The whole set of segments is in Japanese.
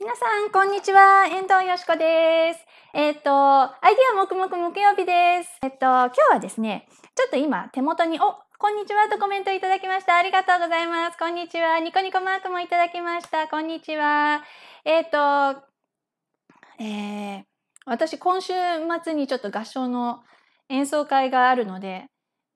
皆さん、こんにちは。遠藤よしこです。えっ、ー、と、アイディアもくもく木曜日です。えっ、と、今日はですね、ちょっと今、手元に、お、こんにちはとコメントいただきました。ありがとうございます。こんにちは。ニコニコマークもいただきました。こんにちは。えっ、ー、と、えー、私、今週末にちょっと合唱の演奏会があるので、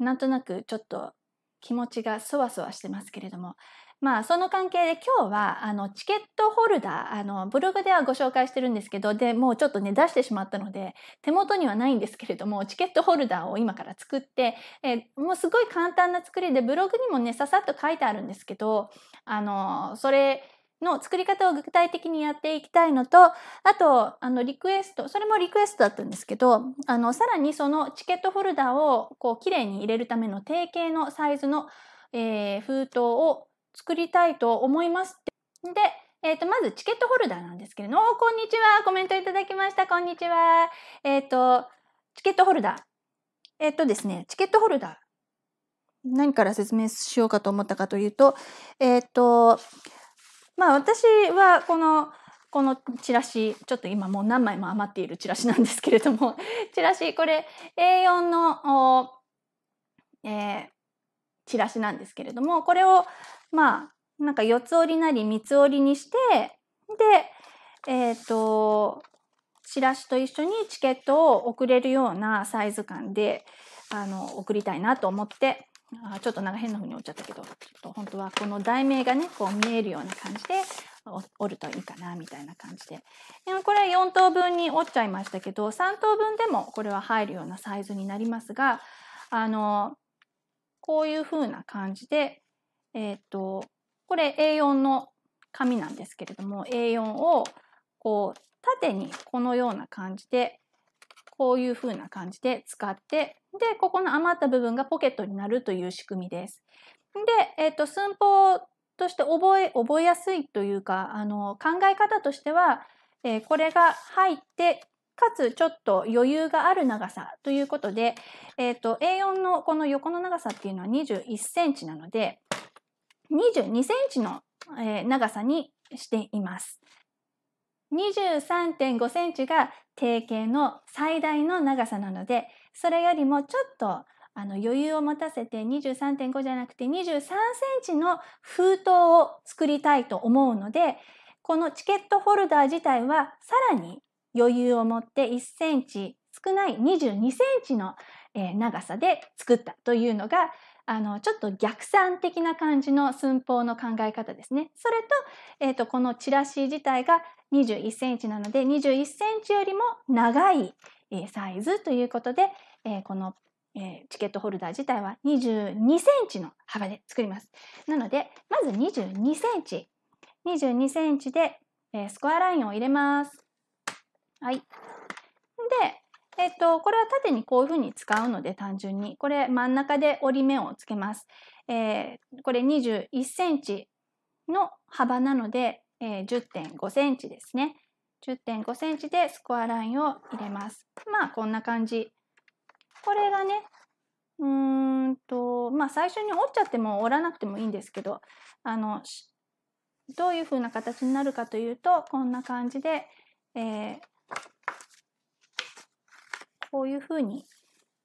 なんとなくちょっと気持ちがそわそわしてますけれども、まあ、その関係で今日は、あの、チケットホルダー、あの、ブログではご紹介してるんですけど、で、もうちょっとね、出してしまったので、手元にはないんですけれども、チケットホルダーを今から作って、えもうすごい簡単な作りで、ブログにもね、ささっと書いてあるんですけど、あの、それ、の作り方を具体的にやっていきたいのと、あと、あの、リクエスト、それもリクエストだったんですけど、あの、さらにそのチケットホルダーを、こう、綺麗に入れるための定型のサイズの、えー、封筒を作りたいと思いますで、えー、とまずチケットホルダーなんですけれどもこんにちはコメントいただきましたこんにちはえっ、ー、とチケットホルダーえっ、ー、とですねチケットホルダー何から説明しようかと思ったかというとえっ、ー、とまあ私はこのこのチラシちょっと今もう何枚も余っているチラシなんですけれども チラシこれ A4 の、えー、チラシなんですけれどもこれをまあ、なんか四つ折りなり三つ折りにして、で、えっ、ー、と、チラシと一緒にチケットを送れるようなサイズ感で、あの、送りたいなと思って、あちょっとなんか変な風に折っちゃったけど、ちょっと本当はこの題名がね、こう見えるような感じで折るといいかな、みたいな感じで。これ4等分に折っちゃいましたけど、3等分でもこれは入るようなサイズになりますが、あの、こういう風な感じで、えっ、ー、と、これ A4 の紙なんですけれども、A4 をこう、縦にこのような感じで、こういう風な感じで使って、で、ここの余った部分がポケットになるという仕組みです。で、えっ、ー、と、寸法として覚え、覚えやすいというか、あの、考え方としては、えー、これが入って、かつちょっと余裕がある長さということで、えっ、ー、と、A4 のこの横の長さっていうのは21センチなので、22センチの、長さにしています。23.5センチが定型の最大の長さなので、それよりもちょっとあの余裕を持たせて23.5じゃなくて23センチの封筒を作りたいと思うので、このチケットホルダー自体はさらに余裕を持って1センチ少ない22センチの長さで作ったというのがあの、ちょっと逆算的な感じの寸法の考え方ですね。それと、えっ、ー、と、このチラシ自体が21センチなので、21センチよりも長い、えー、サイズということで、えー、この、えチケットホルダー自体は22センチの幅で作ります。なので、まず22センチ。22センチで、えスコアラインを入れます。はい。で、えっと、これは縦にこういうふうに使うので単純に。これ真ん中で折り目をつけます。えー、これ21センチの幅なので、えー、10.5センチですね。10.5センチでスコアラインを入れます。まあこんな感じ。これがね、うんと、まあ最初に折っちゃっても折らなくてもいいんですけど、あの、どういうふうな形になるかというと、こんな感じで、えー、こういうふうに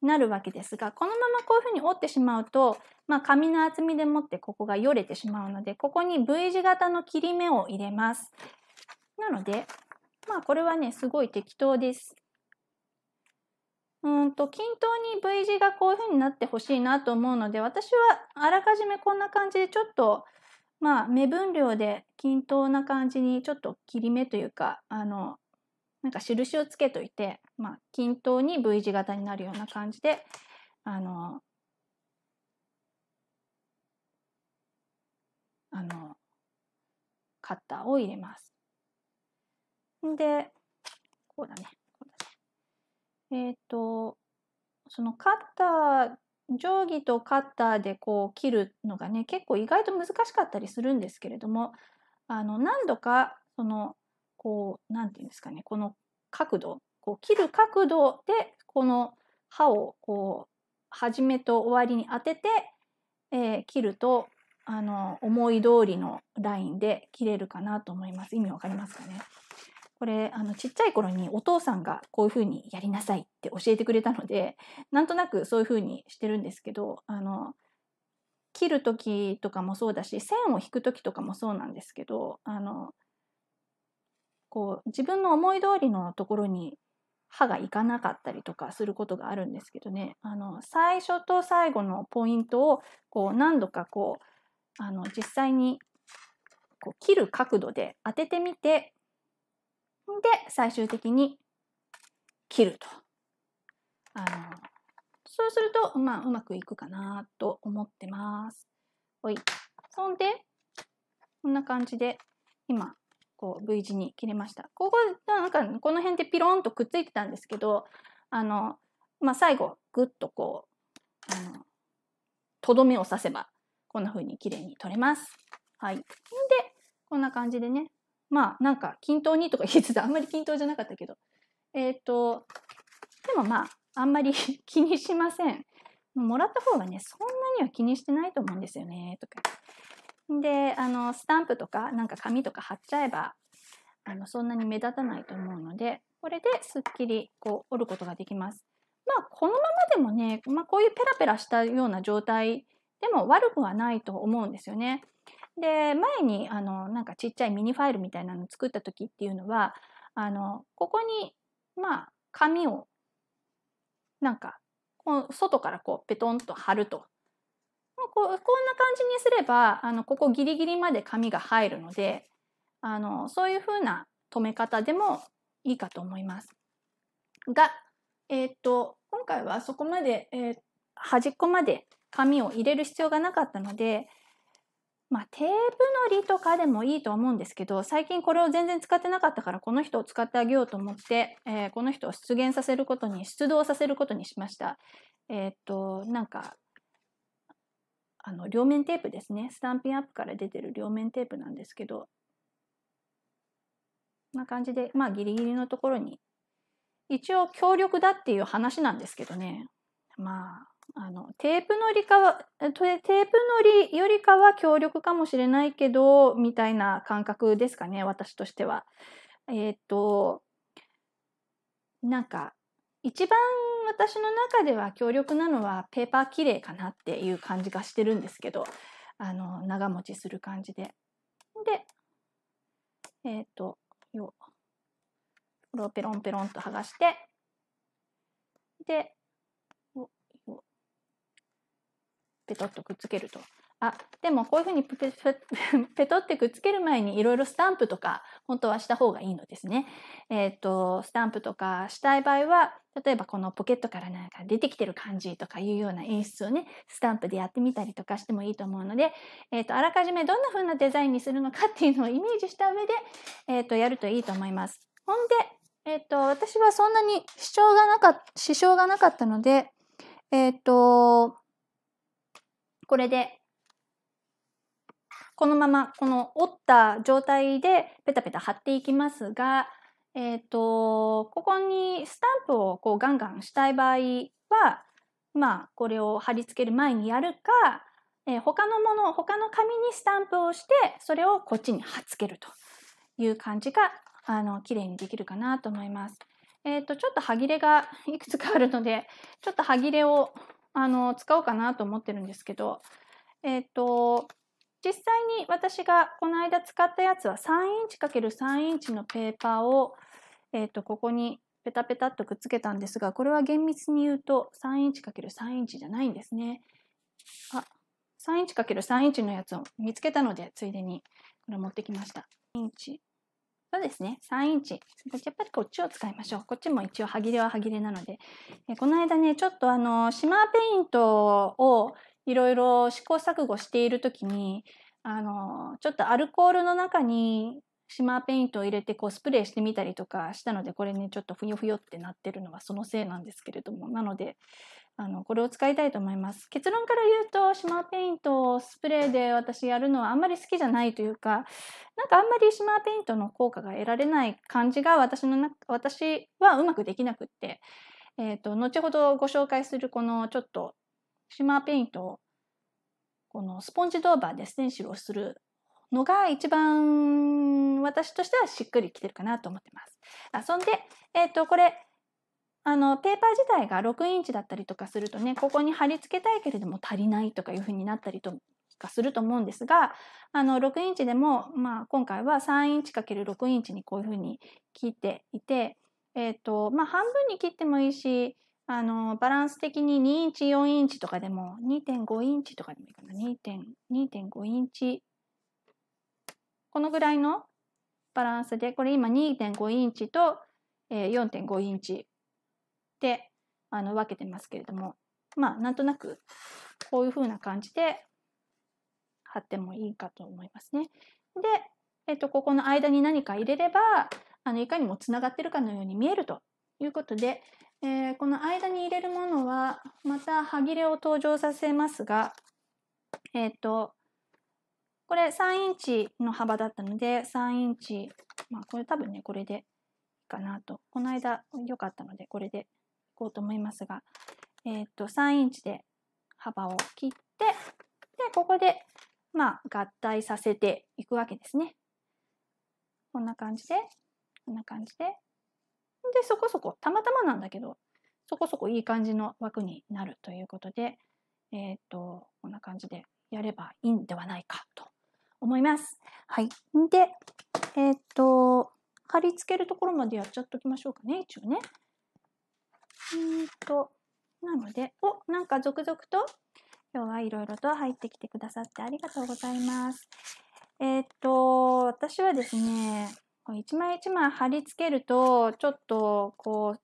なるわけですがこのままこういうふうに折ってしまうと、まあ、紙の厚みでもってここがよれてしまうのでここに V 字型の切り目を入れます。なのでまあこれはねすごい適当です。うんと均等に V 字がこういうふうになってほしいなと思うので私はあらかじめこんな感じでちょっとまあ目分量で均等な感じにちょっと切り目というかあのなんか印をつけといて、まあ、均等に V 字型になるような感じで、あの、あの、カッターを入れます。で、こうだね。こうだねえっ、ー、と、そのカッター、定規とカッターでこう切るのがね、結構意外と難しかったりするんですけれども、あの、何度か、その、こう何て言うんですかねこの角度こう切る角度でこの刃をこう始めと終わりに当てて、えー、切るとあの思い通りのラインで切れるかなと思います。意味わかりますかねこれあのちっちゃい頃にお父さんがこういう風にやりなさいって教えてくれたのでなんとなくそういう風にしてるんですけどあの切る時とかもそうだし線を引く時とかもそうなんですけどあのこう自分の思い通りのところに歯がいかなかったりとかすることがあるんですけどねあの最初と最後のポイントをこう何度かこうあの実際にこう切る角度で当ててみてで最終的に切ると。あのそうすると、まあ、うまくいくかなと思ってます。ほい。そんで、こんな感じで、今、こう V 字に切れました。ここなんかこの辺でピロンとくっついてたんですけどあの、まあ、最後グッとこうあのとどめを刺せばこんな風にきれいに取れます。はい、でこんな感じでねまあなんか均等にとか言ってたあんまり均等じゃなかったけどえっ、ー、とでもまああんまり 気にしません。もらった方がねそんなには気にしてないと思うんですよねとかで、あの、スタンプとか、なんか紙とか貼っちゃえば、あの、そんなに目立たないと思うので、これですっきり、こう、折ることができます。まあ、このままでもね、まあ、こういうペラペラしたような状態でも悪くはないと思うんですよね。で、前に、あの、なんかちっちゃいミニファイルみたいなの作った時っていうのは、あの、ここに、まあ、紙を、なんか、こ外からこう、ペトンと貼ると。ここんな感じにすればあのここギリギリまで紙が入るのであのそういうふうな留め方でもいいかと思います。が、えー、っと今回はそこまで、えー、端っこまで紙を入れる必要がなかったので、まあ、テープのりとかでもいいと思うんですけど最近これを全然使ってなかったからこの人を使ってあげようと思って、えー、この人を出現させることに出動させることにしました。えー、っとなんかあの両面テープですねスタンピンアップから出てる両面テープなんですけどこんな感じでまあギリギリのところに一応強力だっていう話なんですけどねまああのテープのりかはテープのりよりかは強力かもしれないけどみたいな感覚ですかね私としては。えっ、となんか一番私の中では強力なのはペーパーきれいかなっていう感じがしてるんですけどあの長持ちする感じで。でえっ、ー、とよこれをペロンペロンと剥がしてでペトッとくっつけるとあ、でもこういうふうにペペ ペトってくっつける前にいろいろスタンプとか本当はした方がいいのですね。えっ、ー、と、スタンプとかしたい場合は、例えばこのポケットからなんか出てきてる感じとかいうような演出をね、スタンプでやってみたりとかしてもいいと思うので、えっ、ー、と、あらかじめどんな風なデザインにするのかっていうのをイメージした上で、えっ、ー、と、やるといいと思います。ほんで、えっ、と、私はそんなに支障がなかった、支障がなかったので、えっ、と、これでこのままこの折った状態でペタペタ貼っていきますが、えっ、ー、と、ここにスタンプをこうガンガンしたい場合は、まあ、これを貼り付ける前にやるか、えー、他のもの、他の紙にスタンプをして、それをこっちに貼っつけるという感じが、あの、綺麗にできるかなと思います。えっ、ー、と、ちょっと歯切れがいくつかあるので、ちょっと歯切れを、あの、使おうかなと思ってるんですけど、えっ、ー、と、実際に私がこの間使ったやつは3インチ ×3 インチのペーパーを、えー、とここにペタペタっとくっつけたんですがこれは厳密に言うと3インチ ×3 インチじゃないんですね。あ3インチ ×3 インチのやつを見つけたのでついでにこれ持ってきました。インチそうですね3インチやっぱりこっちを使いましょうこっちも一応端切れは歯切れなので、えこの間ねちょっとあのシマーペイントをいろいろ試行錯誤している時にあのちょっとアルコールの中にシマーペイントを入れてこうスプレーしてみたりとかしたのでこれねちょっとふよふよってなってるのはそのせいなんですけれどもなのであのこれを使いたいと思います結論から言うとシマーペイントをスプレーで私やるのはあんまり好きじゃないというかなんかあんまりシマーペイントの効果が得られない感じが私の私はうまくできなくって、えーと後ほどご紹介するこのちょっとシマーペイントこのスポンジドーバーでステンシルをするのが一番私としてはしっくりきてるかなと思ってます。あそんで、えっ、ー、とこれあのペーパー自体が6インチだったりとかするとねここに貼り付けたいけれども足りないとかいう風になったりとかすると思うんですがあの6インチでも、まあ、今回は3インチ ×6 インチにこういう風に切っていて、えっ、ー、とまあ、半分に切ってもいいしあのバランス的に2インチ4インチとかでも2.5インチとかでもいいかな2.5インチこのぐらいのバランスでこれ今2.5インチと4.5インチであの分けてますけれどもまあなんとなくこういうふうな感じで貼ってもいいかと思いますね。で、えっと、ここの間に何か入れればあのいかにもつながってるかのように見えるということでえー、この間に入れるものは、また歯切れを登場させますが、えっ、ー、と、これ3インチの幅だったので、3インチ、まあこれ多分ね、これでいいかなと。この間良かったので、これでいこうと思いますが、えっ、ー、と、3インチで幅を切って、で、ここで、まあ、合体させていくわけですね。こんな感じで、こんな感じで、で、そこそこ、たまたまなんだけど、そこそこいい感じの枠になるということで、えっ、と、こんな感じでやればいいんではないかと思います。はい。で、えっ、と、貼り付けるところまでやっちゃっときましょうかね、一応ね。うんと、なので、お、なんか続々と今日はいろいろと入ってきてくださってありがとうございます。えっ、と、私はですね、一枚一枚貼り付けると、ちょっと、こ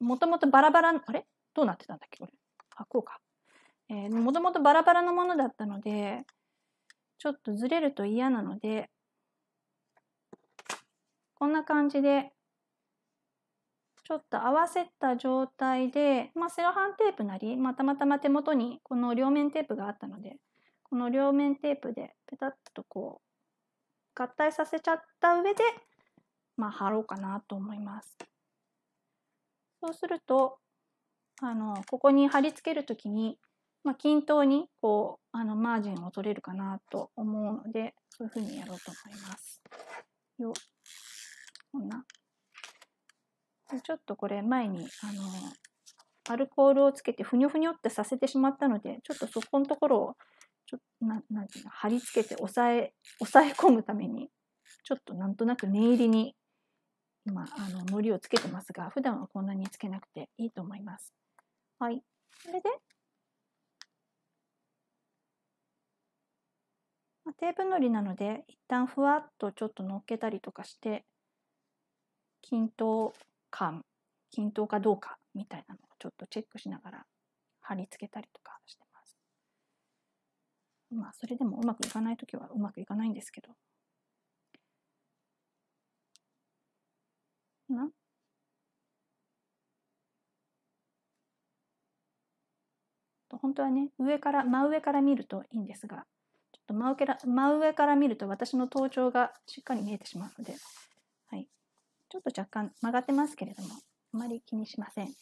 う、もともとバラバラ、あれどうなってたんだっけこれ。あ、こうか。えー、もともとバラバラのものだったので、ちょっとずれると嫌なので、こんな感じで、ちょっと合わせた状態で、まあ、セロハンテープなり、まあ、たまたま手元にこの両面テープがあったので、この両面テープでペタッとこう合体させちゃった上で、まあ、貼ろうかなと思います。そうすると、あの、ここに貼り付けるときに、まあ、均等に、こう、あの、マージンを取れるかなと思うので、そういうふうにやろうと思います。よ、こんな。ちょっとこれ前に、あの、アルコールをつけてふにょふにょってさせてしまったので、ちょっとそこのところをちょっと、な、なんていうの、貼り付けて押さえ、押さえ込むために、ちょっとなんとなく念入りに、今、あの、糊をつけてますが、普段はこんなにつけなくていいと思います。はい。それで、まあ、テープ糊なので、一旦ふわっとちょっと乗っけたりとかして、均等感、均等かどうかみたいなのをちょっとチェックしながら貼り付けたりとかしてまあそれでもうまくいかない時はうまくいかないんですけどな本当はね上から真上から見るといいんですがちょっと真上から真上から見ると私の頭頂がしっかり見えてしまうので、はい、ちょっと若干曲がってますけれどもあまり気にしません。そん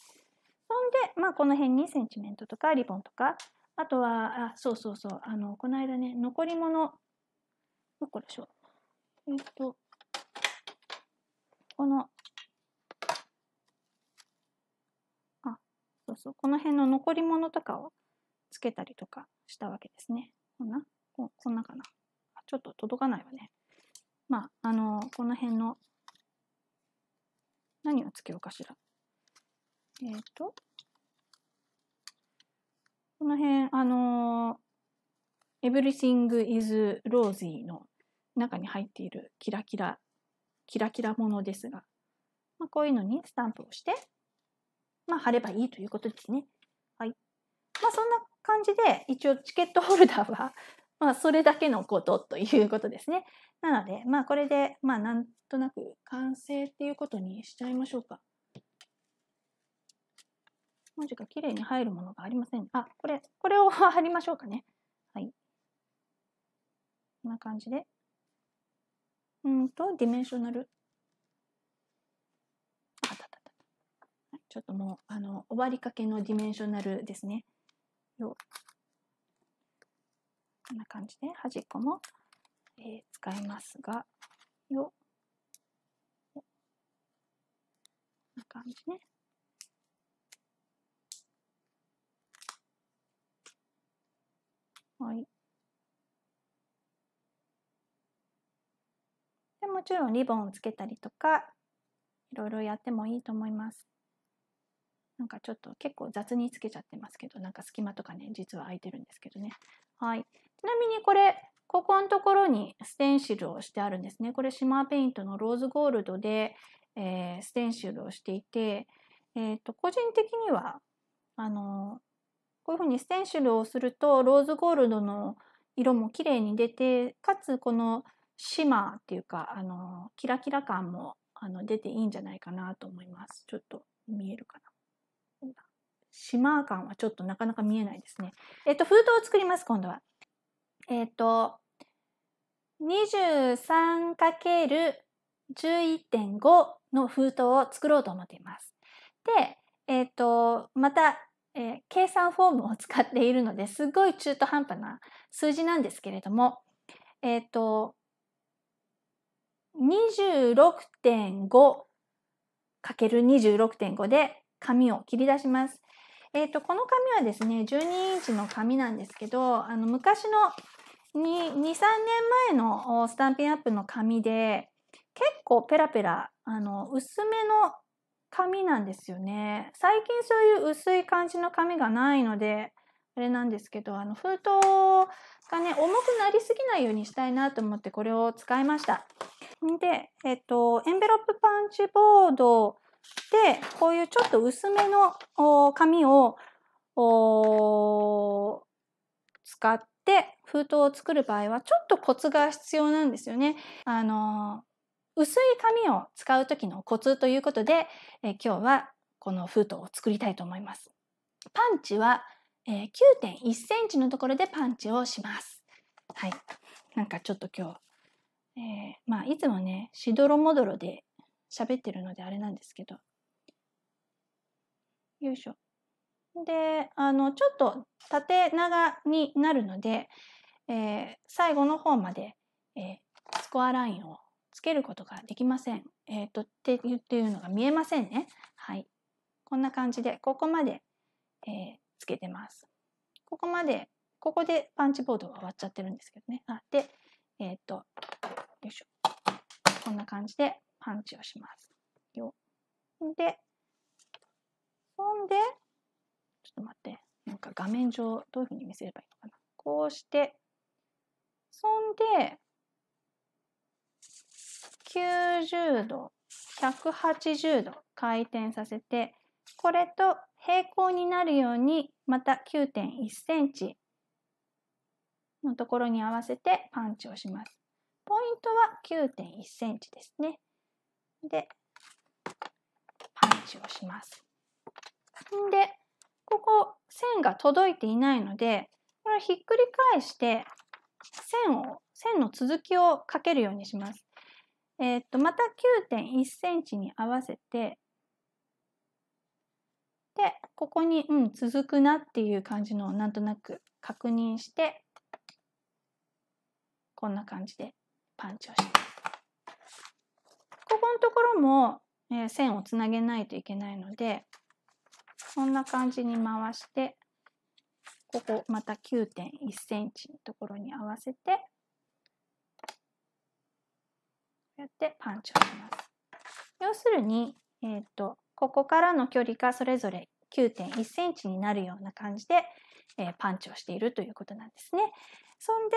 で、まあ、この辺にセンチメントとかリボンとかあとは、あ、そうそうそう、あの、この間ね、残り物、どこでしょう。えっと、この、あ、そうそう、この辺の残り物とかをつけたりとかしたわけですね。こんなここんなかな。ちょっと届かないわね。まあ、あのこの辺の、何をつけようかしら。えっ、ー、と、この辺、あのー、Everything is Rosy の中に入っているキラキラ、キラキラものですが、まあ、こういうのにスタンプをして、まあ、貼ればいいということですね。はい。まあ、そんな感じで、一応チケットホルダーは、まあ、それだけのことということですね。なので、まあ、これで、まあ、なんとなく完成っていうことにしちゃいましょうか。文字がきれいに入るものがありません。あ、これ、これを 貼りましょうかね。はい。こんな感じで。うんと、ディメンショナル。あったったった、はい。ちょっともう、あの、終わりかけのディメンショナルですね。よこんな感じで、端っこも、えー、使いますが、よこんな感じね。はい。でもちろんリボンをつけたりとかいろいろやってもいいと思います。なんかちょっと結構雑につけちゃってますけどなんか隙間とかね実は空いてるんですけどね。はい。ちなみにこれここのところにステンシルをしてあるんですね。これシマーペイントのローズゴールドで、えー、ステンシルをしていて、えーと、と個人的にはあのこういうふうにステンシルをするとローズゴールドの色も綺麗に出てかつこのシマーっていうかあのキラキラ感もあの出ていいんじゃないかなと思います。ちょっと見えるかな。シマー感はちょっとなかなか見えないですね。えっと、封筒を作ります、今度は。えっと、23×11.5 の封筒を作ろうと思っています。で、えっと、またえー、計算フォームを使っているのですごい中途半端な数字なんですけれども、えっ、ー、と、2 6 5る2 6 5で紙を切り出します。えっ、ー、と、この紙はですね、12インチの紙なんですけど、あの、昔の2、2 3年前のスタンピンアップの紙で、結構ペラペラ、あの、薄めの紙なんですよね。最近そういう薄い感じの紙がないので、あれなんですけど、あの封筒がね、重くなりすぎないようにしたいなと思ってこれを使いました。で、えっと、エンベロップパンチボードで、こういうちょっと薄めの紙を使って封筒を作る場合は、ちょっとコツが必要なんですよね。あのー薄い紙を使う時のコツということで、えー、今日はこの封筒を作りたいと思います。パンチは、えー、センチのところでパンチをします。はい。なんかちょっと今日、えー、まあいつもね、しどろもどろで喋ってるのであれなんですけど。よいしょ。で、あの、ちょっと縦長になるので、えー、最後の方まで、えー、スコアラインをけることができません。えっ、ー、と、っていうのが見えませんね。はい。こんな感じで、ここまで、えー、つけてます。ここまで、ここでパンチボードが終わっちゃってるんですけどね。あで、えっ、と、よいしょ。こんな感じでパンチをします。よ。で、そんで、ちょっと待って。なんか画面上、どういうふうに見せればいいのかな。こうして、そんで、90度、180度回転させて、これと平行になるように、また9.1センチのところに合わせてパンチをします。ポイントは9.1センチですね。で、パンチをします。で、ここ線が届いていないので、これをひっくり返して、線を、線の続きをかけるようにします。えー、っと、また9.1センチに合わせて、で、ここに、うん、続くなっていう感じのをなんとなく確認して、こんな感じでパンチをします。ここのところも、えー、線をつなげないといけないので、こんな感じに回して、ここまた9.1センチのところに合わせて、やってパンチをします。要するに、えっ、ー、と、ここからの距離がそれぞれ9.1センチになるような感じで、えー、パンチをしているということなんですね。そんで、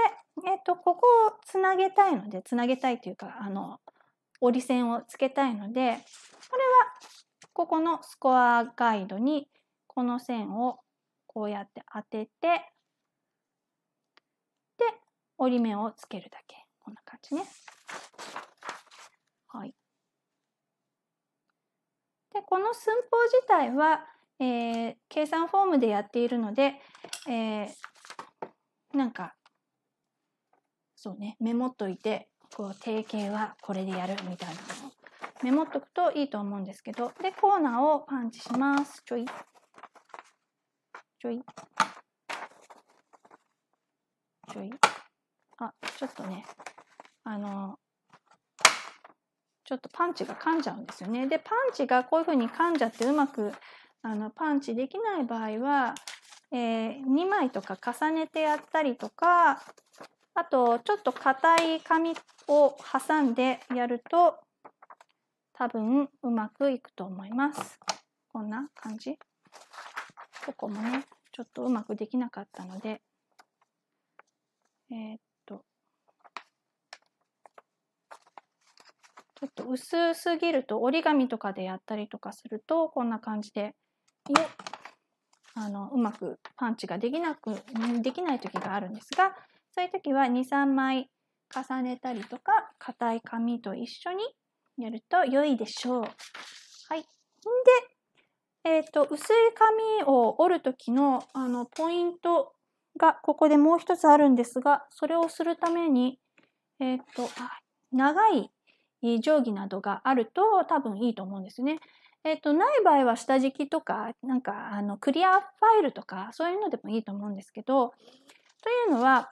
えっ、ー、と、ここをつなげたいので、つなげたいというか、あの、折り線をつけたいので、これは、ここのスコアガイドに、この線をこうやって当てて、で、折り目をつけるだけ。こんな感じね。はい、でこの寸法自体は、えー、計算フォームでやっているので、えー、なんかそうねメモっといてこう定型はこれでやるみたいなのをメモっとくといいと思うんですけどでコーナーをパンチしますちょいちょいちょいあちょっとねあのちょっとパンチが噛んじゃうんですよね。で、パンチがこういうふうに噛んじゃってうまくあのパンチできない場合は、えー、2枚とか重ねてやったりとか、あとちょっと硬い紙を挟んでやると多分うまくいくと思います。こんな感じ。ここもね、ちょっとうまくできなかったので、えー、ちょっと薄すぎると折り紙とかでやったりとかするとこんな感じでよあのうまくパンチができなくできない時があるんですがそういう時は23枚重ねたりとか硬い紙と一緒にやると良いでしょう。はい、で、えーと、薄い紙を折る時のあのポイントがここでもう一つあるんですがそれをするために、えーと長い定規などがあると多分いいと思うんですね。えっと、ない場合は下敷きとか、なんか、あの、クリアファイルとか、そういうのでもいいと思うんですけど、というのは、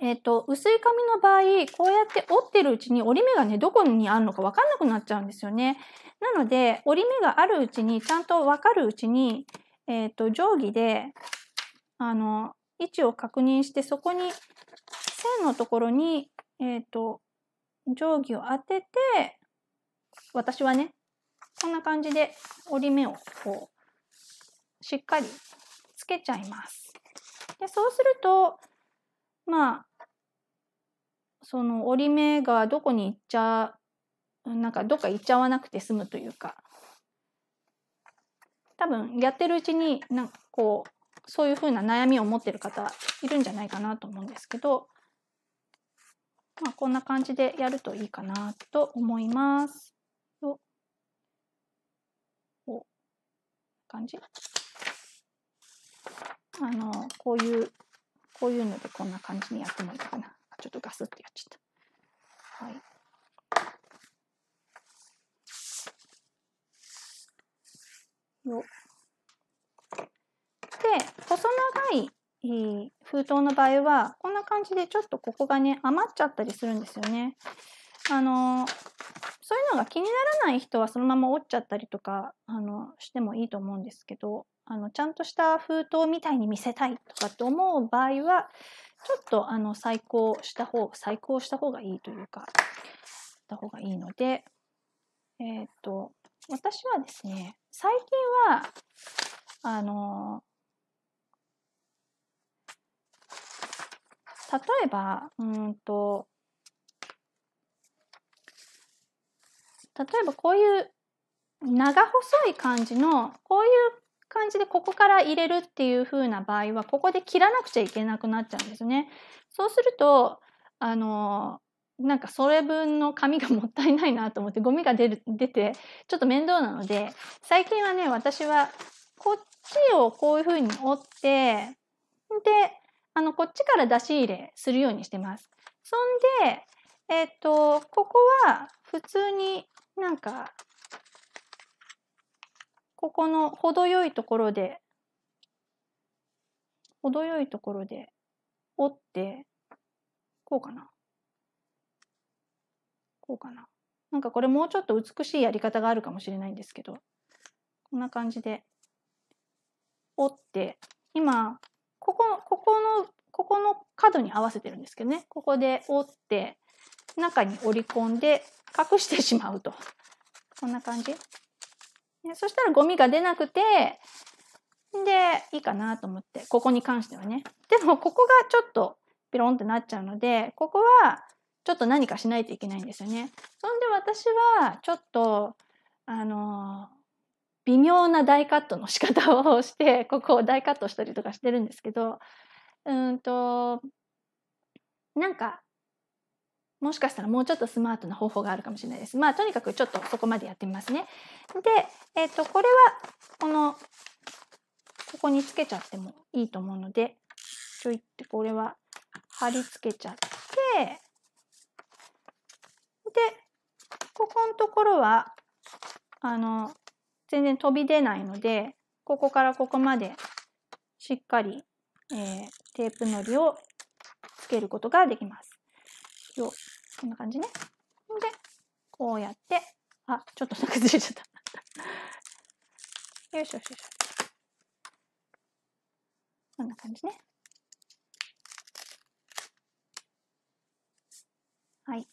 えっと、薄い紙の場合、こうやって折ってるうちに折り目がね、どこにあるのかわかんなくなっちゃうんですよね。なので、折り目があるうちに、ちゃんとわかるうちに、えっと、定規で、あの、位置を確認して、そこに、線のところに、えっと、定規を当てて、私はね、こんな感じで折り目をこう、しっかりつけちゃいます。でそうすると、まあ、その折り目がどこに行っちゃ、なんかどっか行っちゃわなくて済むというか、多分やってるうちになんかこうそういうふうな悩みを持ってる方いるんじゃないかなと思うんですけどまあ、こんな感じでやるといいかなと思います。お、お感じ。あの、こういう、こういうのでこんな感じにやってもいいかな。ちょっとガスってやっちゃった。はい。よ。で、細長い、えー、封筒の場合は、こんな感じでちょっとここがね、余っちゃったりするんですよね。あの、そういうのが気にならない人はそのまま折っちゃったりとか、あの、してもいいと思うんですけど、あの、ちゃんとした封筒みたいに見せたいとかって思う場合は、ちょっとあの、再考した方、再考した方がいいというか、た方がいいので、えっ、と、私はですね、最近は、あの、例えば、うんと、例えばこういう長細い感じの、こういう感じでここから入れるっていう風な場合は、ここで切らなくちゃいけなくなっちゃうんですね。そうすると、あの、なんかそれ分の紙がもったいないなと思って、ゴミが出る、出て、ちょっと面倒なので、最近はね、私は、こっちをこういう風に折って、で、あの、こっちから出し入れするようにしてます。そんで、えっ、ー、と、ここは普通になんか、ここの程よいところで、程よいところで折って、こうかな。こうかな。なんかこれもうちょっと美しいやり方があるかもしれないんですけど、こんな感じで折って、今、この、ここの角に合わせてるんですけどね、ここで折って、中に折り込んで隠してしまうと。こんな感じ。そしたらゴミが出なくて、で、いいかなと思って、ここに関してはね。でも、ここがちょっとピロンってなっちゃうので、ここはちょっと何かしないといけないんですよね。そんで私は、ちょっと、あの微妙な大カットの仕方をして、ここを大カットしたりとかしてるんですけど、うんと、なんか、もしかしたらもうちょっとスマートな方法があるかもしれないです。まあ、とにかくちょっとそこまでやってみますね。で、えっ、ー、と、これは、この、ここにつけちゃってもいいと思うので、ちょいってこれは貼り付けちゃって、で、ここのところは、あの、全然飛び出ないので、ここからここまでしっかり、えー、テープのりをつけることができます。こんな感じね。で、こうやって、あ、ちょっと崩れちゃった。よいしょよいしょ。こんな感じね。はい。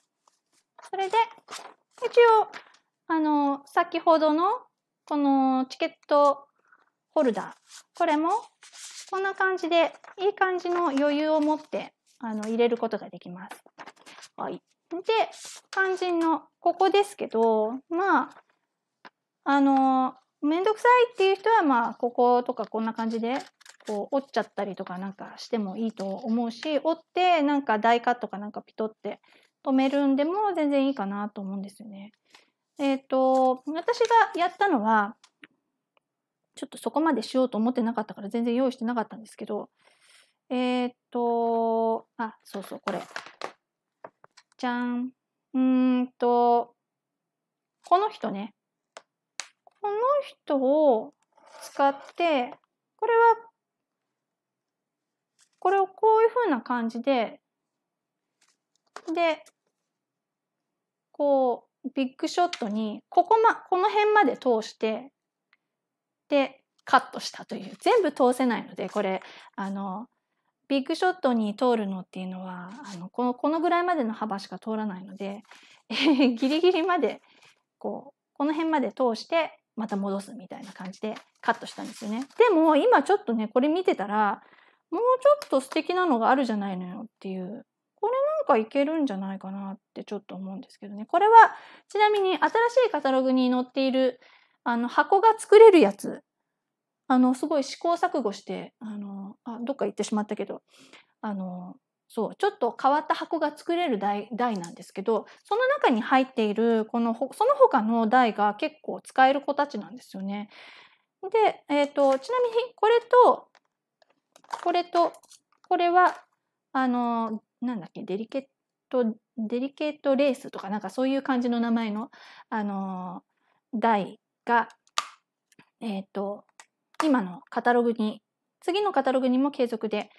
それで、一応、あの、先ほどの、このチケットホルダー。これも、こんな感じでいい感じの余裕を持ってあの入れることができます。はい。で、肝心のここですけど、まあ、あの、めんどくさいっていう人は、まあ、こことかこんな感じで、こう折っちゃったりとかなんかしてもいいと思うし、折ってなんか台カットかなんかピトって止めるんでも全然いいかなと思うんですよね。えっ、ー、と、私がやったのは、ちょっとそこまでしようと思ってなかったから全然用意してなかったんですけど、えっ、と、あ、そうそう、これ。じゃん。うんと、この人ね。この人を使って、これは、これをこういう風な感じで、で、こう、ビッグショットに、ここま、この辺まで通して、で、カットしたという。全部通せないので、これ、あの、ビッグショットに通るのっていうのはあのこのこのぐらいまでの幅しか通らないので、えギリギリまでこうこの辺まで通してまた戻すみたいな感じでカットしたんですよね。でも今ちょっとねこれ見てたらもうちょっと素敵なのがあるじゃないのよっていうこれなんかいけるんじゃないかなってちょっと思うんですけどね。これはちなみに新しいカタログに載っているあの箱が作れるやつあの、すごい試行錯誤して、あの、あ、どっか行ってしまったけど、あの、そう、ちょっと変わった箱が作れる台台なんですけど、その中に入っている、この、その他の台が結構使える子たちなんですよね。で、えっ、ー、と、ちなみにこれと、これと、これは、あの、なんだっけ、デリケート、デリケートレースとかなんかそういう感じの名前の、あの、台が、えっ、ー、と、今のカタログに、次のカタログにも継続で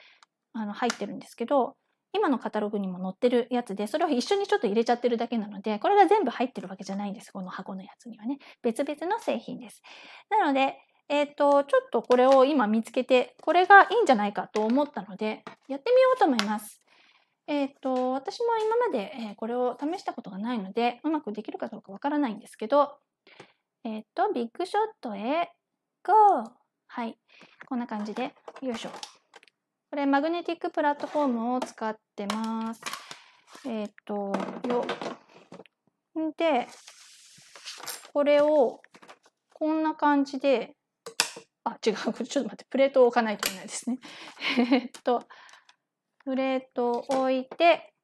あの入ってるんですけど、今のカタログにも載ってるやつで、それを一緒にちょっと入れちゃってるだけなので、これが全部入ってるわけじゃないんです。この箱のやつにはね。別々の製品です。なので、えっ、ー、と、ちょっとこれを今見つけて、これがいいんじゃないかと思ったので、やってみようと思います。えっ、ー、と、私も今まで、えこれを試したことがないので、うまくできるかどうかわからないんですけど、えっ、ー、と、ビッグショットへゴーはい。こんな感じで、よいしょ。これ、マグネティックプラットフォームを使ってます。えっ、と、よ。んで、これを、こんな感じで、あ、違う。ちょっと待って。プレートを置かないといけないですね。えっと、プレートを置いて、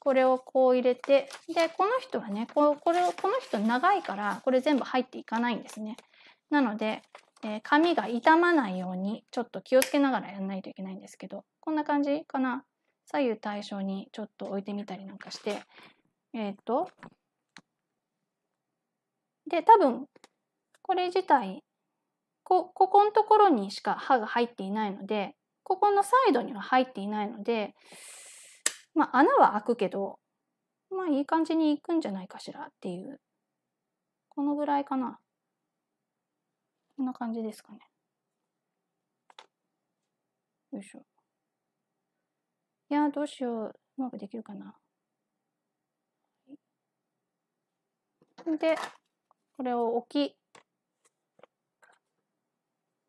これをこう入れて、で、この人はね、ここれをこの人長いから、これ全部入っていかないんですね。なので、えー、紙が傷まないようにちょっと気をつけながらやらないといけないんですけどこんな感じかな左右対称にちょっと置いてみたりなんかしてえっ、とで多分これ自体こここのところにしか刃が入っていないのでここのサイドには入っていないのでまあ穴は開くけどまあいい感じにいくんじゃないかしらっていうこのぐらいかなこんな感じですかね。よいしょ。いやどうしよう。うまくできるかな。で、これを置き。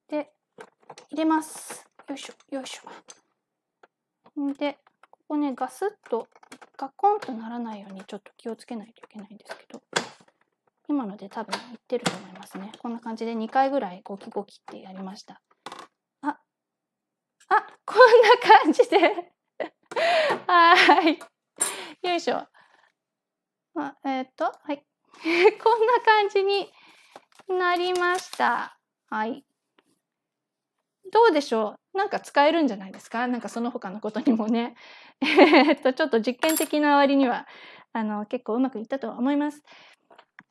で、入れます。よいしょ、よいしょ。んで、ここね、ガスッとガコンとならないようにちょっと気をつけないといけないんですけど。今ので多分いってると思いますね。こんな感じで2回ぐらいゴキゴキってやりました。あ、あ、こんな感じで はーい。よいしょ。まあ、えー、っと、はい。こんな感じになりました。はい。どうでしょうなんか使えるんじゃないですかなんかその他のことにもね。えっと、ちょっと実験的な割には、あの、結構うまくいったと思います。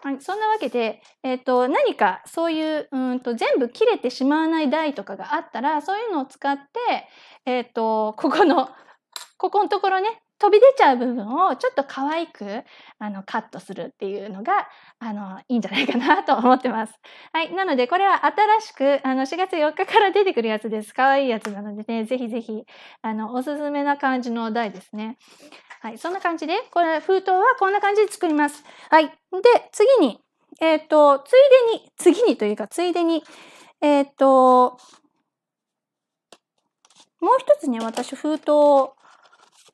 はい、そんなわけで、えーと、何かそういううんと全部切れてしまわない台とかがあったらそういうのを使って、えーとここのここのところね飛び出ちゃう部分をちょっと可愛くあのカットするっていうのがあのいいんじゃないかなと思ってます。はい。なのでこれは新しくあの4月4日から出てくるやつです。可愛いやつなのでね、ぜひぜひあのおすすめな感じの台ですね。はい。そんな感じで、これ封筒はこんな感じで作ります。はい。で、次に、えっ、ー、と、ついでに、次にというか、ついでに、えっ、ー、と、もう一つね、私封筒を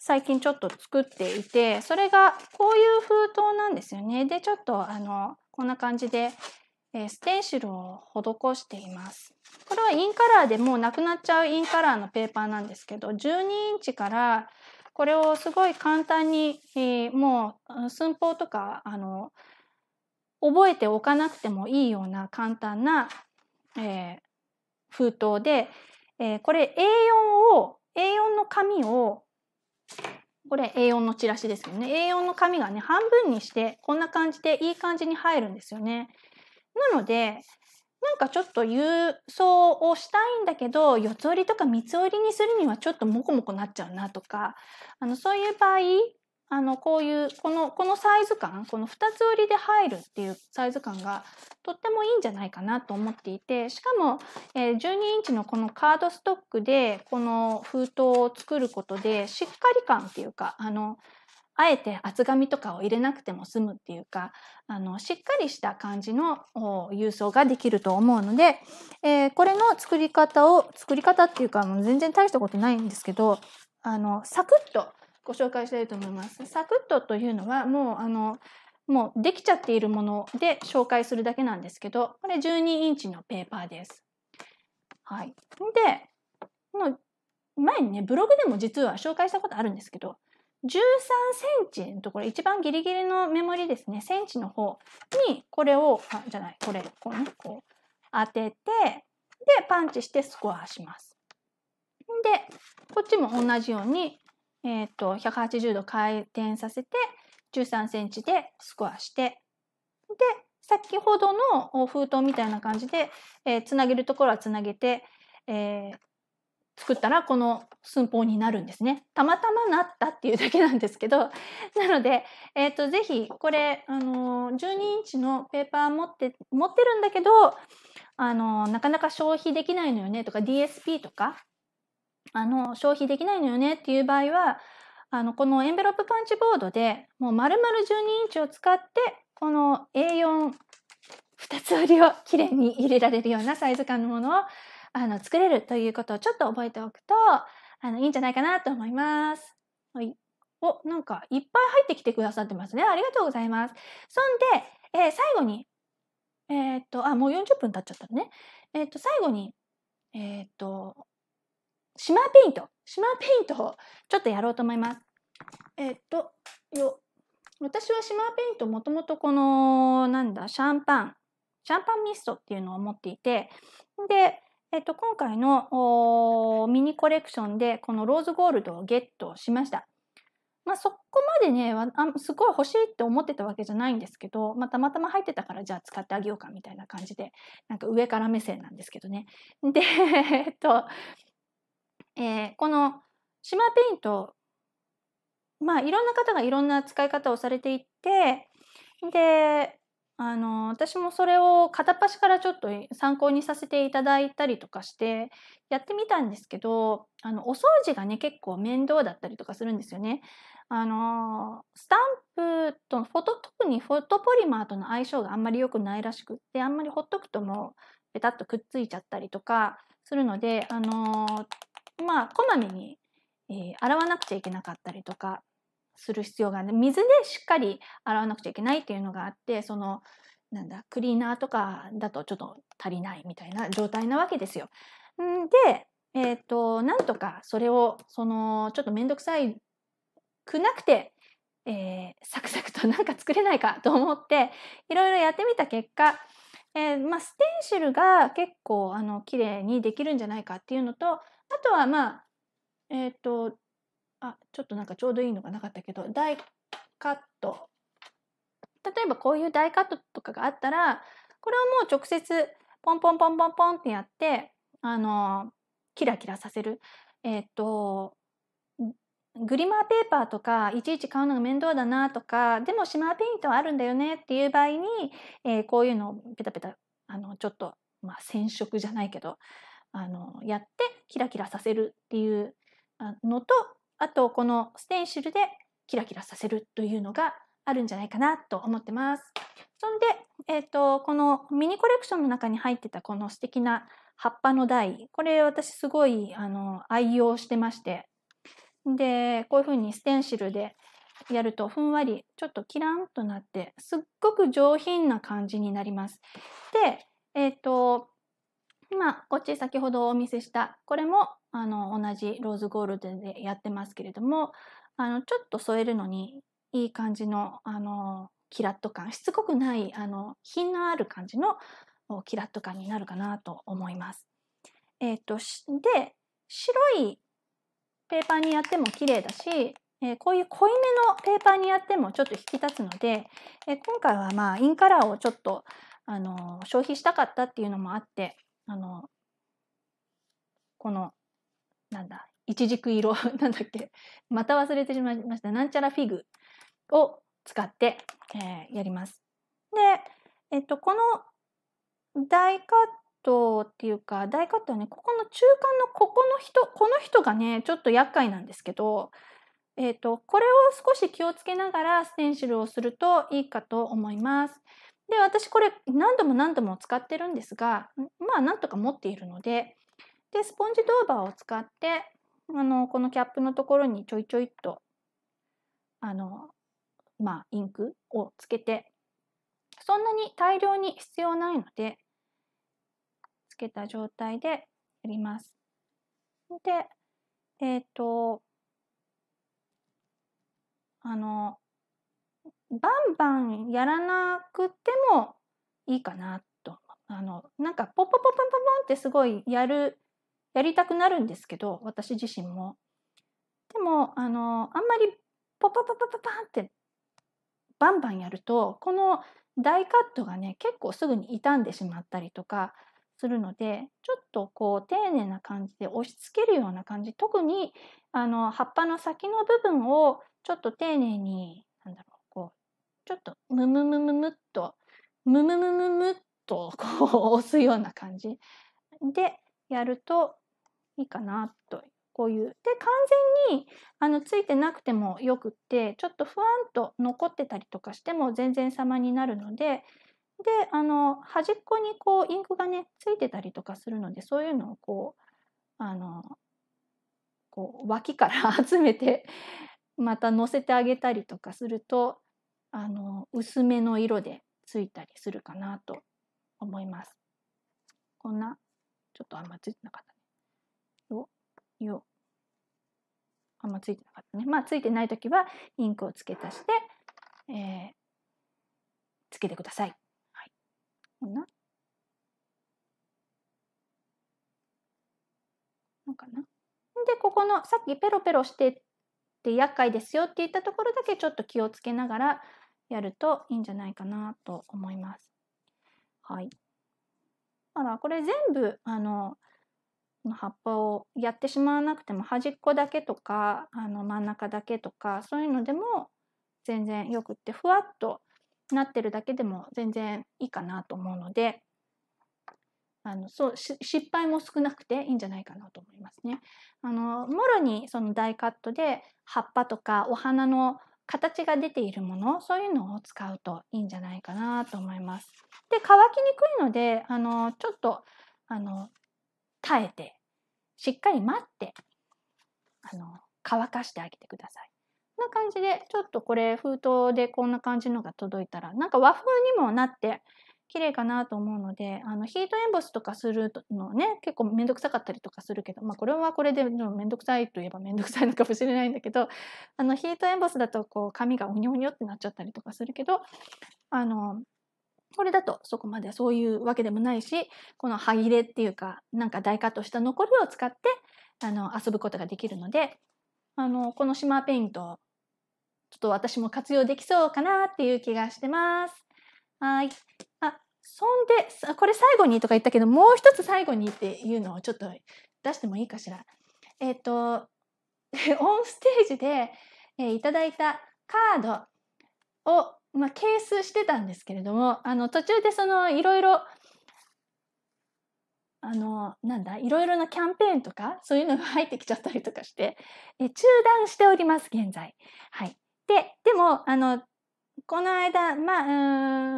最近ちょっと作っていてそれがこういう封筒なんですよね。でちょっとあのこんな感じで、えー、ステンシルを施しています。これはインカラーでもうなくなっちゃうインカラーのペーパーなんですけど12インチからこれをすごい簡単に、えー、もう寸法とかあの覚えておかなくてもいいような簡単な、えー、封筒で、えー、これ A4 を A4 の紙をこれ A4 のチラシですよね A4 の紙がね半分にしてこんな感じでいい感じに入るんですよね。なのでなんかちょっと郵送をしたいんだけど四つ折りとか三つ折りにするにはちょっとモコモコなっちゃうなとかあのそういう場合あのこういうこのこのサイズ感この2つ折りで入るっていうサイズ感がとってもいいんじゃないかなと思っていてしかも、え12インチのこのカードストックでこの封筒を作ることでしっかり感っていうかあのあえて厚紙とかを入れなくても済むっていうかあのしっかりした感じの郵送ができると思うので、えー、これの作り方を作り方っていうかもう全然大したことないんですけどあのサクッとご紹介したいと思います。サクッとというのはもうあのもうできちゃっているもので紹介するだけなんですけどこれ12インチのペーパーです。はい、でもう前にねブログでも実は紹介したことあるんですけど13センチのところ一番ギリギリの目盛りですねセンチの方にこれをあじゃないこれこう,、ね、こう当ててでパンチしてスコアします。でこっちも同じようにえっ、と、180度回転させて、13センチでスコアして、で、先ほどの封筒みたいな感じで、えー、つなげるところはつなげて、えー、作ったらこの寸法になるんですね。たまたまなったっていうだけなんですけど、なので、えっ、と、ぜひ、これ、あのー、12インチのペーパー持って、持ってるんだけど、あのー、なかなか消費できないのよねとか、DSP とか、あの消費できないのよねっていう場合はあのこのエンベロープパンチボードでもう丸々12インチを使ってこの A42 つ折りをきれいに入れられるようなサイズ感のものをあの作れるということをちょっと覚えておくとあのいいんじゃないかなと思います。はい、おなんかいっぱい入ってきてくださってますね。ありがとうございます。そんで、えー、最後にえっ、とあもう40分経っちゃったね。えっ、と最後にえっ、とシマーペイント。シマーペイントをちょっとやろうと思います。えっと、よ、私はシマーペイントもともとこの、なんだ、シャンパン、シャンパンミストっていうのを持っていて、で、えっと、今回のミニコレクションでこのローズゴールドをゲットしました。まあ、そこまでねすごい欲しいって思ってたわけじゃないんですけど、まあ、たまたま入ってたからじゃあ使ってあげようかみたいな感じでなんか上から目線なんですけどね。で、えっと、えー、このシマペイント、まあ、いろんな方がいろんな使い方をされていて、で、あの、私もそれを片っ端からちょっと参考にさせていただいたりとかして、やってみたんですけど、あの、お掃除がね、結構面倒だったりとかするんですよね。あの、スタンプとフォト、特にフォトポリマーとの相性があんまり良くないらしくって、あんまりほっとくともう、ペタッとくっついちゃったりとかするので、あの、まあ、こまめに、えー、洗わなくちゃいけなかったりとかする必要がある水でしっかり洗わなくちゃいけないっていうのがあってそのなんだクリーナーとかだとちょっと足りないみたいな状態なわけですよ。で、えーと、なんとかそれをそのちょっと面倒くさいくなくて、えー、サクサクと なんか作れないかと思っていろいろやってみた結果、えーまあ、ステンシルが結構あの綺麗にできるんじゃないかっていうのとあとはまあえっ、ー、とあちょっとなんかちょうどいいのがなかったけど大カット例えばこういう大カットとかがあったらこれをもう直接ポンポンポンポンポンってやってあのキラキラさせるえっ、ー、とグリマーペーパーとかいちいち買うのが面倒だなとかでもシマーペイントはあるんだよねっていう場合に、えー、こういうのをペタペタあのちょっと、まあ、染色じゃないけどあのやってキラキラさせるっていうのとあとこのステンシルでキラキラさせるというのがあるんじゃないかなと思ってます。そんで、えーと、このミニコレクションの中に入ってたこの素敵な葉っぱの台これ私すごいあの愛用してましてでこういう風にステンシルでやるとふんわりちょっとキランとなってすっごく上品な感じになります。でえっ、ー、と今こっち先ほどお見せしたこれもあの同じローズゴールデンでやってますけれどもあのちょっと添えるのにいい感じのあのキラッと感しつこくないあの品のある感じのキラッと感になるかなと思います。えーと、で白いペーパーにやっても綺麗だし、えー、こういう濃いめのペーパーにやってもちょっと引き立つので、えー、今回はまあインカラーをちょっとあの消費したかったっていうのもあってあのこのなんだいちじく色 なんだっけまた忘れてしまいましたなんちゃらフィグを使って、えー、やります。で、えっと、この大カットっていうか大カットはねここの中間のここの人この人がねちょっと厄介なんですけど、えっと、これを少し気をつけながらステンシルをするといいかと思います。で私これ何度も何度も使ってるんですがまあなんとか持っているのででスポンジドーバーを使ってあのこのキャップのところにちょいちょいっとあのまあインクをつけてそんなに大量に必要ないのでつけた状態でやります。でえっ、ー、とあのバンバンやらなくてもいいかなとあのなんかポポポポポポンってすごいやるやりたくなるんですけど私自身もでもあのあんまりポポポポポパンってバンバンやるとこの大カットがね結構すぐに傷んでしまったりとかするのでちょっとこう丁寧な感じで押し付けるような感じ特にあの葉っぱの先の部分をちょっと丁寧にちょっとムムムムムっとムムムムムっと こう押すような感じでやるといいかなとこういう。で完全にあのついてなくてもよくってちょっとふわんと残ってたりとかしても全然様になるのでであの端っこにこうインクがねついてたりとかするのでそういうのをこうあのこう脇から 集めてまた乗せてあげたりとかするとあの薄めの色でついたりするかなと思います。こんな、ちょっとあんまついてなかったね。よ、よ。あんまついてなかったね。まあついてない時はインクを付け足して、えー、つけてください。はい。こんな。かな。で、ここのさっきペロペロしてって厄介ですよって言ったところだけちょっと気をつけながらやるといいんじゃないかなと思います。はい。あらこれ全部あの葉っぱをやってしまわなくても端っこだけとかあの真ん中だけとかそういうのでも全然よくってふわっとなってるだけでも全然いいかなと思うのであのそう失敗も少なくていいんじゃないかなと思いますね。あのもろにその大カットで葉っぱとかお花の形が出ているものそういうのを使うといいんじゃないかなと思います。で乾きにくいのであのちょっとあの耐えてしっかり待ってあの乾かしてあげてください。こんな感じでちょっとこれ封筒でこんな感じのが届いたらなんか和風にもなって綺麗かなと思うので、あの、ヒートエンボスとかするのね、結構めんどくさかったりとかするけど、まあこれはこれでめんどくさいといえばめんどくさいのかもしれないんだけど、あの、ヒートエンボスだとこう髪がおにょおにょってなっちゃったりとかするけど、あの、これだとそこまでそういうわけでもないし、この歯切れっていうか、なんか大カットした残りを使って、あの、遊ぶことができるので、あの、このシマーペイント、ちょっと私も活用できそうかなっていう気がしてます。はい。あ、そんで、これ最後にとか言ったけど、もう一つ最後にっていうのをちょっと出してもいいかしら。えっ、ー、と、オンステージで、えー、いただいたカードを、まあ、ケースしてたんですけれども、あの、途中でその、いろいろ、あの、なんだ、いろいろなキャンペーンとか、そういうのが入ってきちゃったりとかして、え中断しております、現在。はい。で、でも、あの、この間、ま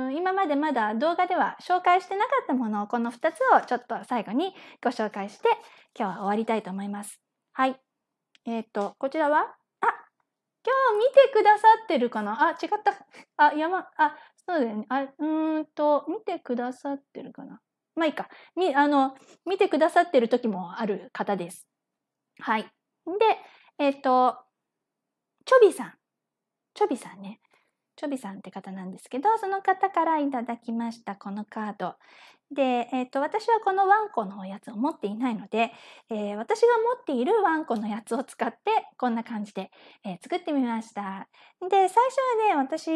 あ、うん今までまだ動画では紹介してなかったものをこの2つをちょっと最後にご紹介して今日は終わりたいと思います。はい。えっ、ー、と、こちらはあ今日見てくださってるかなあ、違った。あ、山、あ、そうだよね。あ、うんと、見てくださってるかなまあいいか。み、あの、見てくださってる時もある方です。はい。で、えっ、ー、と、ちょびさん。ちょびさんね。チョビさんって方なんですけど、その方からいただきましたこのカード。で、えっ、ー、と、私はこのワンコのやつを持っていないので、えー、私が持っているワンコのやつを使って、こんな感じで、えー、作ってみました。で、最初はね、私、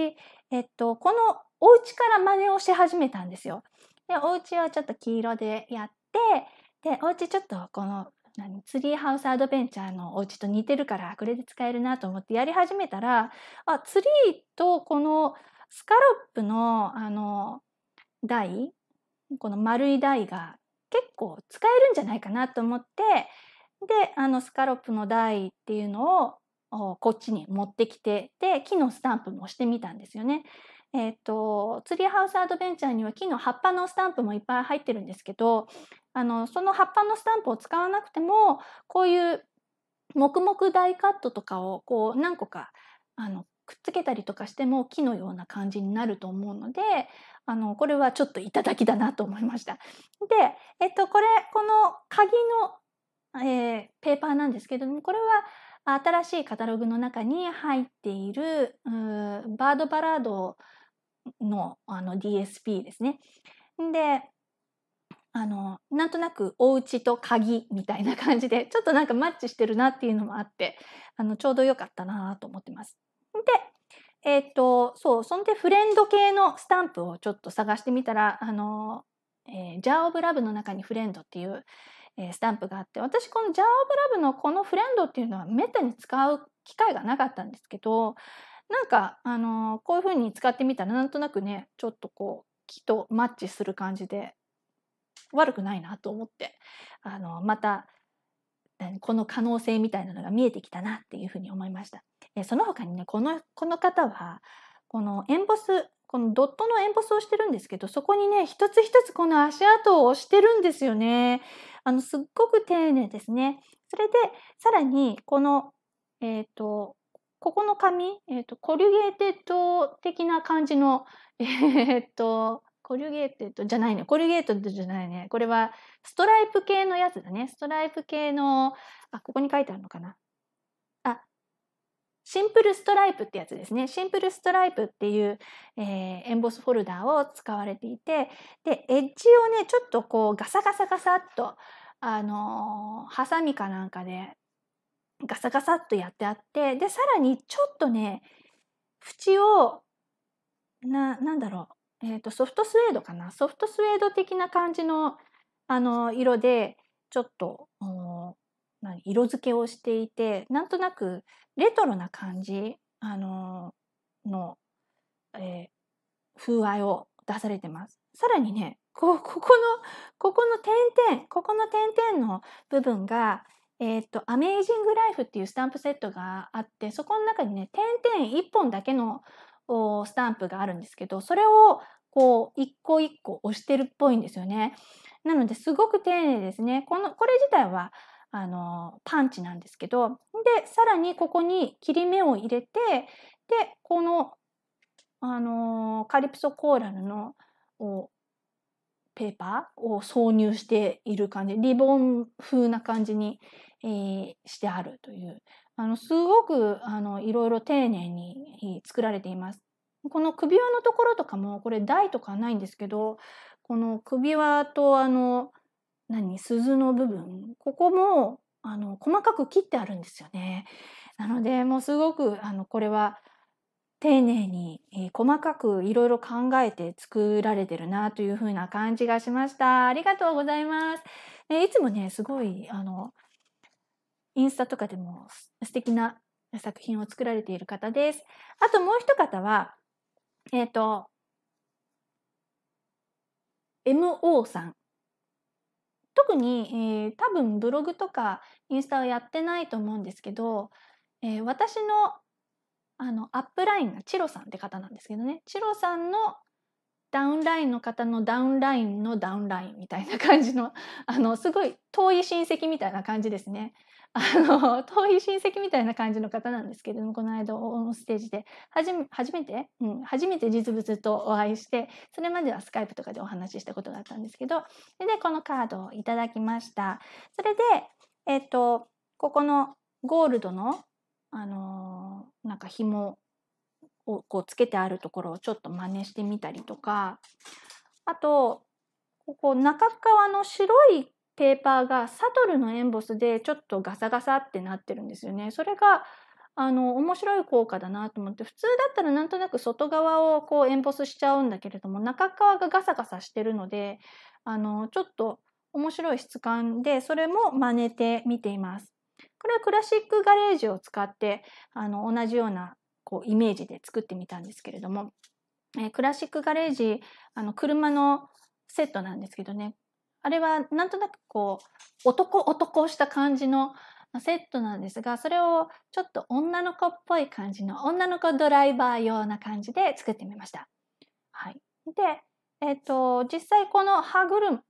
えっ、と、このお家から真似をし始めたんですよ。で、お家をちょっと黄色でやって、で、お家ちょっとこのツリーハウスアドベンチャーのお家と似てるからこれで使えるなと思ってやり始めたらあツリーとこのスカロップのあの台この丸い台が結構使えるんじゃないかなと思ってであのスカロップの台っていうのをこっちに持ってきてで木のスタンプもしてみたんですよね。えっ、ー、と、ツリーハウスアドベンチャーには木の葉っぱのスタンプもいっぱい入ってるんですけど、あの、その葉っぱのスタンプを使わなくても、こういう黙々大カットとかをこう何個か、あの、くっつけたりとかしても木のような感じになると思うので、あの、これはちょっといただきだなと思いました。で、えっと、これ、この鍵の、えー、ペーパーなんですけども、これは新しいカタログの中に入っている、バードバラードのあの DSP ですね。であのなんとなくお家と鍵みたいな感じでちょっとなんかマッチしてるなっていうのもあってあのちょうど良かったなと思ってます。でえっ、とそうそんでフレンド系のスタンプをちょっと探してみたらあの、えー、ジャー・オブ・ラブの中にフレンドっていう、えー、スタンプがあって私このジャー・オブ・ラブのこのフレンドっていうのはめったに使う機会がなかったんですけどなんか、あのー、こういう風に使ってみたらなんとなくねちょっとこう木とマッチする感じで悪くないなと思って、あのー、またこの可能性みたいなのが見えてきたなっていうふうに思いました。えその他にねこのこの方はこのエンボスこのドットのエンボスをしてるんですけどそこにね一つ一つこの足跡を押してるんですよね。あのすっごく丁寧ですね。それでさらにこのえっ、ー、とここの紙、えっ、ー、と、コリュゲーテッド的な感じの、えー、っと、コリュゲーテッドじゃないね。コリュゲーテッドじゃないね。これはストライプ系のやつだね。ストライプ系の、あ、ここに書いてあるのかな。あ、シンプルストライプってやつですね。シンプルストライプっていう、えー、エンボスフォルダーを使われていて、で、エッジをね、ちょっとこうガサガサガサっと、あのハサミかなんかでガサガサっとやってあってでさらにちょっとね縁をななんだろう、えーと、ソフトスウェードかなソフトスウェード的な感じのあの色でちょっと色付けをしていてなんとなくレトロな感じ、あのー、の、えー、風合いを出されてます。さらにねこここのここの点々ここの点々の部分がえっ、と、アメージングライフっていうスタンプセットがあって、そこの中にね、点々1本だけのスタンプがあるんですけど、それをこう、一個一個押してるっぽいんですよね。なので、すごく丁寧ですね。この、これ自体は、あの、パンチなんですけど、で、さらにここに切り目を入れて、で、この、あの、カリプソコーラルの、ペーパーを挿入している感じ、リボン風な感じにえー、してあるというあのすごくあのいろいろ丁寧に作られています。この首輪のところとかもこれ台とかないんですけどこの首輪とあの何鈴の部分ここもあの細かく切ってあるんですよね。なのでもうすごくあのこれは丁寧に、えー、細かくいろいろ考えて作られてるなというふうな感じがしました。ありがとうございます。えー、いつもねすごいあのインスタとかでも素敵な作品を作られている方です。あともう一方は、えっ、ー、と、MO さん。特に、えー、多分ブログとかインスタはやってないと思うんですけど、えー、私のあのアップラインがチロさんって方なんですけどねチロさんのダウンラインの方のダウンラインのダウンラインみたいな感じのあのすごい遠い親戚みたいな感じですね。あの、遠い親戚みたいな感じの方なんですけれども、この間オンステージで、初め、初めて、うん、初めて実物とお会いして、それまではスカイプとかでお話ししたことがあったんですけど、で、このカードをいただきました。それで、えっ、ー、と、ここのゴールドの、あのー、なんか紐をこうつけてあるところをちょっと真似してみたりとか、あと、ここ中側の白いペーパーがサトルのエンボスでちょっとガサガサってなってるんですよね。それがあの面白い効果だなと思って普通だったらなんとなく外側をこうエンボスしちゃうんだけれども中側がガサガサしてるのであのちょっと面白い質感でそれも真似てみています。これはクラシックガレージを使ってあの同じようなこうイメージで作ってみたんですけれども、えー、クラシックガレージあの車のセットなんですけどねあれはなんとなくこう男男した感じのセットなんですがそれをちょっと女の子っぽい感じの女の子ドライバー用な感じで作ってみました。はい、で、えーと、と実際この歯車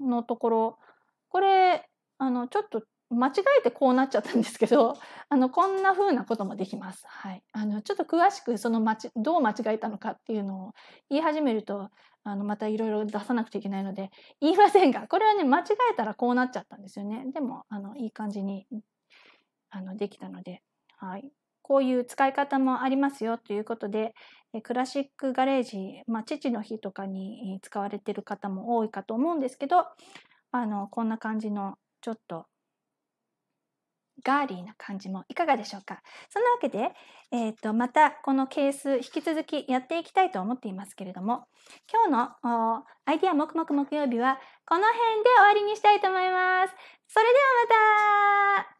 のところこれあのちょっと間違えてこうなっちゃったんですけど あのこんな風なこともできます。はい、あのちょっと詳しくそのどう間違えたのかっていうのを言い始めるとあのまたいろいろ出さなくちゃいけないので言いませんがこれはね間違えたらこうなっちゃったんですよねでもあのいい感じにあのできたので、はい、こういう使い方もありますよということでクラシックガレージ、まあ、父の日とかに使われてる方も多いかと思うんですけどあのこんな感じのちょっとガーリーな感じもいかがでしょうかそんなわけで、えーと、またこのケース引き続きやっていきたいと思っていますけれども今日のアイディアもくもく木曜日はこの辺で終わりにしたいと思います。それではまた